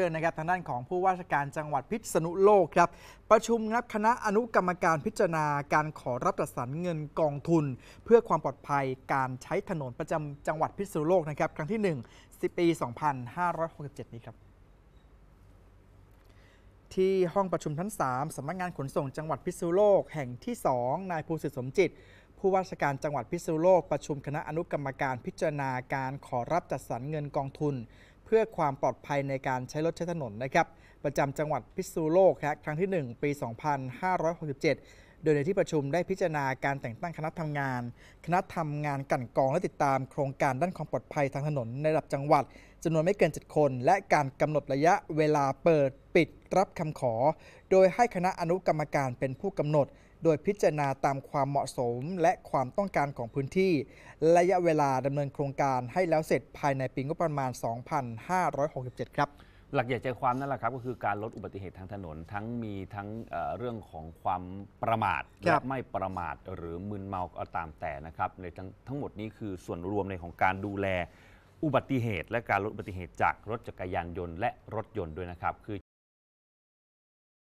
ื่องนะครับทางด้านของผู้ว่าราชการจังหวัดพิษณุโลกครับประชุมนับคณะอนุกรรมการพิจารณาการขอรับจัดสรรเงินกองทุน เพื่อความปลอดภัยการใช้ถนนประจำจังหวัดพิษณุโลกนะครับครั้งที่1ึ่ปี2567นี้ครับที่ห้องประชุมชั้น3สำนักงานขนส่งจังหวัดพิษณุโลกแห่งที่2นายภูสิทธิสมจิต ผู้ว่าราชการจังหวัดพิษณุโลกประชุมคณะอนุกรรมการพิจารณาการขอรับจัดสรรเงินกองทุนพื่อความปลอดภัยในการใช้รถใช้ถนนนะครับประจำจังหวัดพิษณุโลก ครั้งที่1ปี 2567 โดยในที่ประชุมได้พิจารณาการแต่งตั้งคณะทำงาน คณะทำงานกันกองและติดตาม โครงการด้านความปลอดภัยทางถนนในระดับจังหวัดจำนวนไม่เกิน7คนและการกำหนดระยะเวลาเปิดปิดรับคำขอ โดยให้คณะอนุกรรมการเป็นผู้กำหนดโดยพิจารณาตามความเหมาะสมและความต้องการของพื้นที่ระยะเวลาดำเนินโครงการให้แล้วเสร็จภายในปีงบประมาณ 2567 ครับ หลักใหญ่ใจความนั่นแหละครับก็คือการลดอุบัติเหตุทางถนน ทั้งมีทั้งเรื่องของความประมาทและไม่ประมาทหรือมึนเมาก็ตามแต่นะครับในทั้งทั้งหมดนี้คือส่วนรวมในของการดูแลอุบัติเหตุ และการลดอุบัติเหตุจากรถจักรยานยนต์และรถยนต์ด้วยนะครับคือ